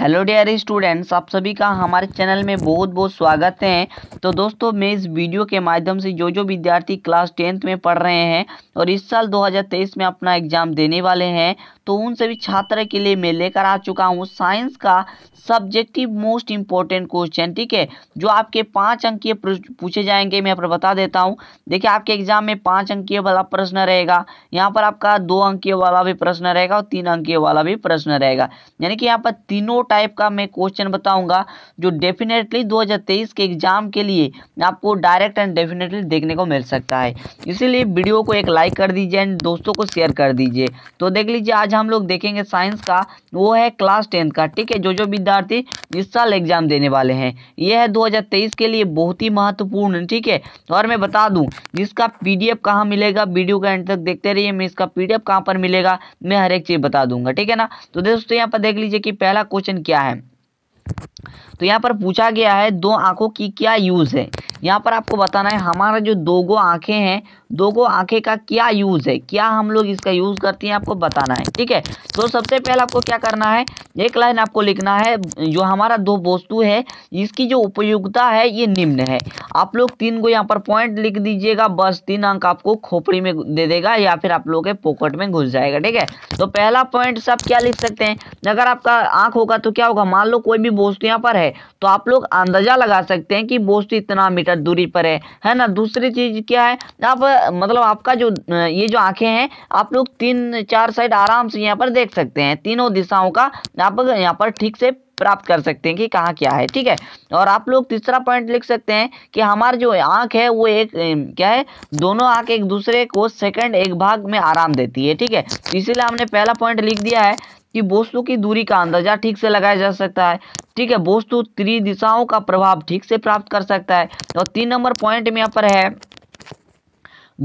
hello dear students आप सभी का हमारे चैनल में बहुत बहुत स्वागत है तो दोस्तों मैं इस वीडियो के माध्यम से जो जो विद्यार्थी क्लास टेंथ में पढ़ रहे हैं और इस साल 2023 में अपना एग्ज़ाम देने वाले हैं तो उन सभी छात्र के लिए मैं लेकर आ चुका हूँ साइंस का सब्जेक्टिव मोस्ट इम्पोर्टेंट क्वेश्चन ठीक है जो आपके पाँच अंकीय पूछे जाएंगे मैं आपको बता देता हूँ देखिए आपके एग्जाम में पाँच अंकीय वाला प्रश्न रहेगा यहाँ पर आपका दो अंकीय वाला भी प्रश्न रहेगा और तीन अंकीय वाला भी प्रश्न रहेगा यानी कि यहाँ पर तीनों टाइप का मैं क्वेश्चन बताऊंगा जो डेफिनेटली 2023 के एग्जाम के लिए आपको डायरेक्ट एंड डेफिनेटली देखने को मिल सकता है इसीलिए वीडियो को एक लाइक कर दीजिए एंड दोस्तों को शेयर कर दीजिए तो देख लीजिए आज हम लोग देखेंगे साइंस का वो है क्लास टेंथ का ठीक है जो जो विद्यार्थी इस साल एग्जाम देने वाले हैं यह है दो के लिए बहुत ही महत्वपूर्ण ठीक है और मैं बता दूँ जिसका पी कहाँ मिलेगा वीडियो का एंड तक देखते रहिए मैं इसका पीडीएफ कहाँ पर मिलेगा मैं हर एक चीज़ बता दूंगा ठीक है ना तो दोस्तों यहाँ पर देख लीजिए कि पहला क्वेश्चन क्वेश्चन क्या है तो यहाँ पर पूछा गया है दो आंखों की क्या यूज़ है यहाँ पर आपको बताना है हमारा जो दो गो आंखें हैं दो को आंखें का क्या यूज़ है क्या हम लोग इसका यूज़ करते हैं आपको बताना है ठीक है तो सबसे पहले आपको क्या करना है एक लाइन आपको लिखना है जो हमारा दो वस्तु है इसकी जो उपयोगिता है ये निम्न है आप लोग तीन को यहाँ पर पॉइंट लिख दीजिएगा बस तीन अंक आपको खोपड़ी में दे देगा या फिर आप लोग के पॉकेट में घुस जाएगा ठीक है तो पहला पॉइंट से आप क्या लिख सकते हैं अगर आपका आंख होगा तो क्या होगा मान लो कोई भी वस्तु यहाँ पर है तो आप लोग अंदाजा लगा सकते हैं कि वस्तु इतना मीटर दूरी पर है है ना दूसरी चीज़ क्या है आप मतलब आपका जो ये जो आंखें हैं आप लोग तीन चार साइड आराम से यहाँ पर देख सकते हैं तीनों दिशाओं का आप यहाँ पर ठीक से प्राप्त कर सकते हैं कि कहाँ क्या है ठीक है और आप लोग तीसरा पॉइंट लिख सकते हैं कि हमारी जो आंख है वो एक क्या है दोनों आंख एक दूसरे को सेकंड एक भाग में आराम देती है ठीक है इसीलिए हमने पहला पॉइंट लिख दिया है कि वस्तु की दूरी का अंदाजा ठीक से लगाया जा सकता है ठीक है वस्तु त्रि दिशाओं का प्रभाव ठीक से प्राप्त कर सकता है और तीन नंबर पॉइंट में यहाँ पर है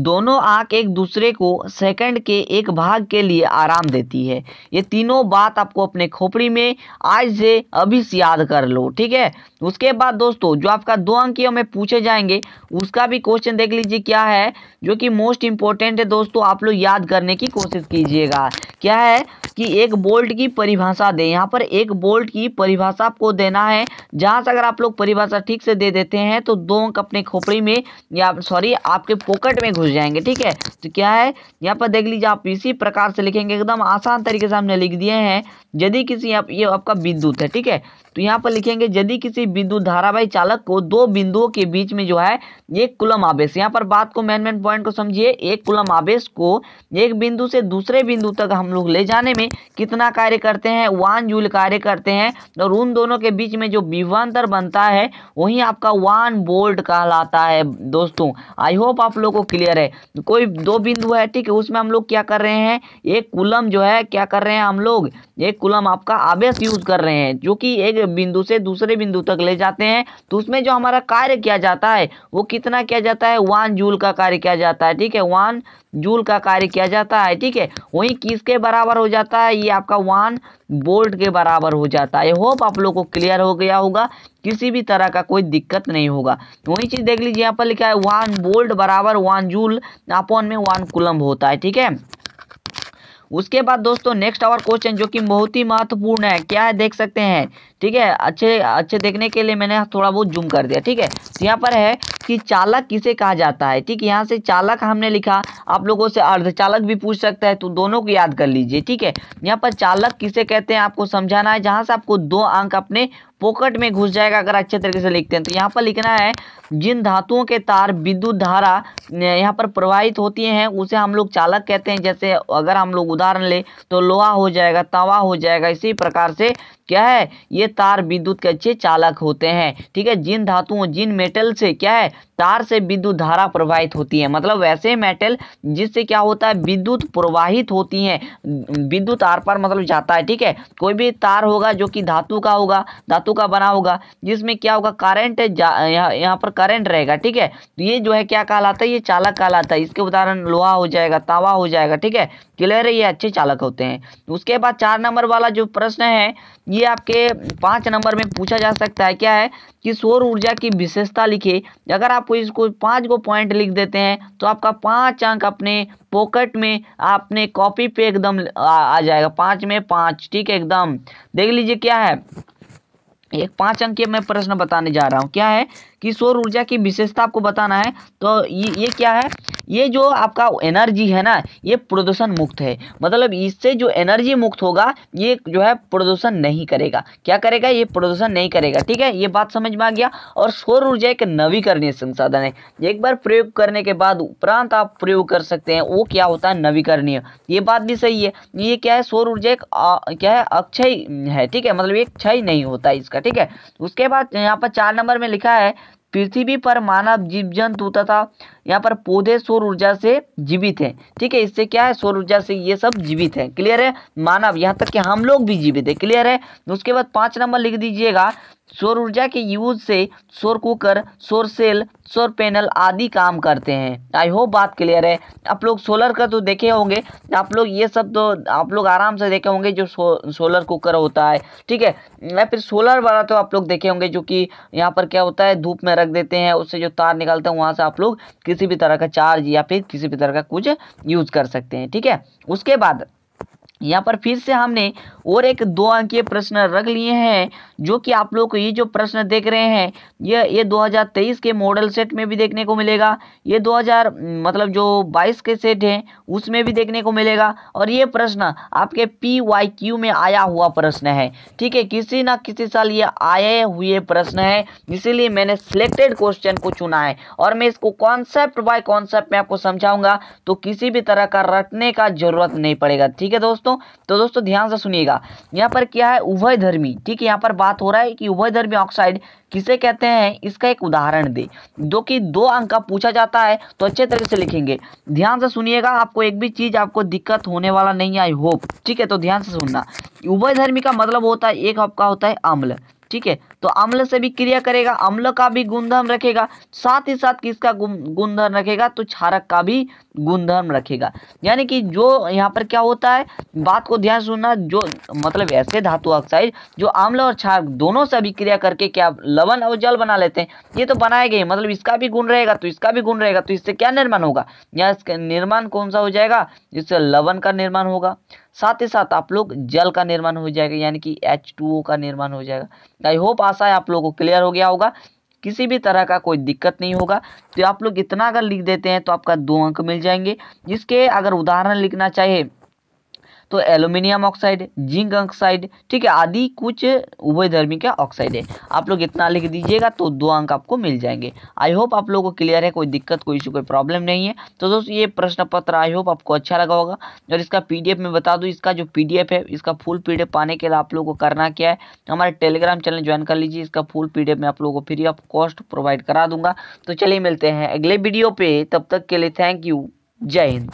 दोनों आंख एक दूसरे को सेकंड के एक भाग के लिए आराम देती है ये तीनों बात आपको अपने खोपड़ी में आज से अभी से याद कर लो ठीक है उसके बाद दोस्तों जो आपका दो अंक में पूछे जाएंगे उसका भी क्वेश्चन देख लीजिए क्या है जो कि मोस्ट इंपॉर्टेंट है दोस्तों आप लोग याद करने की कोशिश कीजिएगा क्या है कि एक बोल्ट की परिभाषा दें यहाँ पर एक बोल्ट की परिभाषा आपको देना है जहाँ से अगर आप लोग परिभाषा ठीक से दे देते हैं तो दो अंक अपने खोपड़ी में या सॉरी आपके पॉकेट में घुस घुस जाएंगे ठीक है तो क्या है यहाँ पर देख लीजिए आप इसी प्रकार से लिखेंगे एकदम आसान तरीके से हमने लिख दिए हैं यदि किसी आप ये आपका विद्युत है ठीक है तो यहाँ पर लिखेंगे यदि किसी विद्युत धारावाही चालक को दो बिंदुओं के बीच में जो है एक कुलम आवेश यहाँ पर बात को मेन मेन पॉइंट को समझिए एक कुलम आवेश को एक बिंदु से दूसरे बिंदु तक हम लोग ले जाने में कितना कार्य करते हैं वन जूल कार्य करते हैं और उन दोनों के बीच में जो विभवान्तर बनता है वही आपका वन बोल्ट कहलाता है दोस्तों आई होप आप लोग को क्लियर क्लियर है कोई दो बिंदु है ठीक है उसमें हम लोग क्या कर रहे हैं एक कुलम जो है क्या कर रहे हैं हम लोग एक कुलम आपका आवेश यूज कर रहे हैं जो कि एक बिंदु से दूसरे बिंदु तक ले जाते हैं तो उसमें जो हमारा कार्य किया जाता है वो कितना किया जाता है वन जूल का कार्य किया जाता है ठीक है वन जूल का कार्य किया जाता है ठीक है वही किसके बराबर हो जाता है ये आपका वन बोल्ट के बराबर हो जाता है होप आप लोग को क्लियर हो गया होगा किसी भी तरह का कोई दिक्कत नहीं होगा वही चीज़ देख लीजिए यहाँ पर लिखा है वन बोल्ट बराबर वन जूल अपॉन में वन कुलम्ब होता है ठीक है उसके बाद दोस्तों नेक्स्ट आवर क्वेश्चन जो कि बहुत ही महत्वपूर्ण है क्या है देख सकते हैं ठीक है अच्छे अच्छे देखने के लिए मैंने थोड़ा बहुत जूम कर दिया ठीक है यहाँ पर है इसकी चालक किसे कहा जाता है ठीक है यहाँ से चालक हमने लिखा आप लोगों से अर्धचालक भी पूछ सकता है तो दोनों को याद कर लीजिए ठीक है यहाँ पर चालक किसे कहते हैं आपको समझाना है जहाँ से आपको दो अंक अपने पॉकेट में घुस जाएगा अगर अच्छे तरीके से लिखते हैं तो यहाँ पर लिखना है जिन धातुओं के तार विद्युत धारा यहाँ पर प्रवाहित होती हैं उसे हम लोग चालक कहते हैं जैसे अगर हम लोग उदाहरण ले तो लोहा हो जाएगा तवा हो जाएगा इसी प्रकार से क्या है ये तार विद्युत के अच्छे चालक होते हैं ठीक है जिन धातुओं जिन मेटल से क्या है तार से विद्युत धारा प्रवाहित होती है मतलब वैसे मेटल जिससे क्या होता है विद्युत प्रवाहित होती है विद्युत आर पर मतलब जाता है ठीक है कोई भी तार होगा जो कि धातु का होगा धातु का बना होगा जिसमें क्या होगा करंट यहाँ यहाँ पर करंट रहेगा ठीक है तो ये जो है क्या कहलाता है ये चालक कहलाता है इसके उदाहरण लोहा हो जाएगा तावा हो जाएगा ठीक है क्लियर है ये अच्छे चालक होते हैं उसके बाद चार नंबर वाला जो प्रश्न है ये आपके पाँच नंबर में पूछा जा सकता है क्या है कि सौर ऊर्जा की विशेषता लिखे अगर आप इसको पाँच को पॉइंट लिख देते हैं तो आपका पाँच अंक अपने पॉकेट में आपने कॉपी पे एकदम आ जाएगा पाँच में पाँच ठीक है एकदम देख लीजिए क्या है एक पांच अंक के मैं प्रश्न बताने जा रहा हूँ क्या है कि सौर ऊर्जा की विशेषता आपको बताना है तो ये ये क्या है ये जो आपका एनर्जी है ना ये प्रदूषण मुक्त है मतलब इससे जो एनर्जी मुक्त होगा ये जो है प्रदूषण नहीं करेगा क्या करेगा ये प्रदूषण नहीं करेगा ठीक है ये बात समझ में आ गया और सौर ऊर्जा एक नवीकरणीय संसाधन है एक बार प्रयोग करने के बाद उपरांत आप प्रयोग कर सकते हैं वो क्या होता है नवीकरणीय ये बात भी सही है ये क्या है सौर ऊर्जा एक क्या है अक्षय है ठीक है मतलब ये क्षय नहीं होता इसका ठीक है उसके बाद यहाँ पर चार नंबर में लिखा है पृथ्वी पर मानव जीव जंतु तथा यहाँ पर पौधे सौर ऊर्जा से जीवित हैं ठीक है इससे क्या है सौर ऊर्जा से ये सब जीवित है क्लियर है मानव यहाँ तक कि हम लोग भी जीवित है क्लियर है उसके बाद पांच नंबर लिख दीजिएगा सौर ऊर्जा के यूज से सौर कुकर सौर सेल सौर पैनल आदि काम करते हैं आई होप बात क्लियर है आप लोग सोलर का तो देखे होंगे आप लोग ये सब तो आप लोग आराम से देखे होंगे जो सो, सोलर कुकर होता है ठीक है या फिर सोलर वाला तो आप लोग देखे होंगे जो कि यहाँ पर क्या होता है धूप में रख देते हैं उससे जो तार निकलते हैं वहाँ से आप लोग किसी भी तरह का चार्ज या फिर किसी भी तरह का कुछ यूज़ कर सकते हैं ठीक है उसके बाद यहाँ पर फिर से हमने और एक दो अंकीय प्रश्न रख लिए हैं जो कि आप लोग को ये जो प्रश्न देख रहे हैं ये ये 2023 के मॉडल सेट में भी देखने को मिलेगा ये 2000 हम्म, मतलब जो 22 के सेट हैं उसमें भी देखने को मिलेगा और ये प्रश्न आपके पी वाई क्यू में आया हुआ प्रश्न है ठीक है किसी ना किसी साल ये आए हुए प्रश्न है इसीलिए मैंने सिलेक्टेड क्वेश्चन को चुना है और मैं इसको कॉन्सेप्ट बाय कॉन्सेप्ट में आपको समझाऊंगा तो किसी भी तरह का रटने का जरूरत नहीं पड़ेगा ठीक है दोस्तों दोस्तों तो दोस्तों ध्यान से सुनिएगा यहाँ पर क्या है उभय धर्मी ठीक है यहाँ पर बात हो रहा है कि उभय धर्मी ऑक्साइड किसे कहते हैं इसका एक उदाहरण दे जो कि दो अंक का पूछा जाता है तो अच्छे तरीके से लिखेंगे ध्यान से सुनिएगा आपको एक भी चीज़ आपको दिक्कत होने वाला नहीं आई होप ठीक है तो ध्यान से सुनना उभय धर्मी का मतलब होता है एक आपका होता है अम्ल ठीक है तो अम्ल से भी क्रिया करेगा अम्ल का भी गुणधर्म रखेगा साथ ही साथ किसका गुणधर्म रखेगा तो क्षारक का भी गुणधर्म रखेगा यानी कि जो यहाँ पर क्या होता है बात को ध्यान सुनना जो मतलब ऐसे धातु ऑक्साइड जो आम्ल और क्षारक दोनों से अभिक्रिया करके क्या लवण और जल बना लेते हैं ये तो बनाए गए मतलब इसका भी गुण रहेगा तो इसका भी गुण रहेगा तो इससे क्या निर्माण होगा यहाँ निर्माण कौन सा हो जाएगा इससे लवण का निर्माण होगा साथ ही साथ आप लोग जल का निर्माण हो जाएगा यानी कि एच का निर्माण हो जाएगा आई होप आशा है आप लोगों को क्लियर हो गया होगा किसी भी तरह का कोई दिक्कत नहीं होगा तो आप लोग इतना अगर लिख देते हैं तो आपका दो अंक मिल जाएंगे जिसके अगर उदाहरण लिखना चाहिए तो एल्यूमिनियम ऑक्साइड जिंक ऑक्साइड ठीक है आदि कुछ उभयधर्मी का ऑक्साइड है आप लोग इतना लिख दीजिएगा तो दो अंक आपको मिल जाएंगे आई होप आप लोगों को क्लियर है कोई दिक्कत कोई इशू कोई प्रॉब्लम नहीं है तो दोस्तों ये प्रश्न पत्र आई होप आपको अच्छा लगा होगा और इसका पी में बता दूँ इसका जो पी है इसका फुल पी पाने के लिए आप लोगों को करना क्या है हमारे टेलीग्राम चैनल ज्वाइन कर लीजिए इसका फुल पी मैं आप लोगों को फ्री ऑफ कॉस्ट प्रोवाइड करा दूंगा तो चलिए मिलते हैं अगले वीडियो पे तब तक के लिए थैंक यू जय हिंद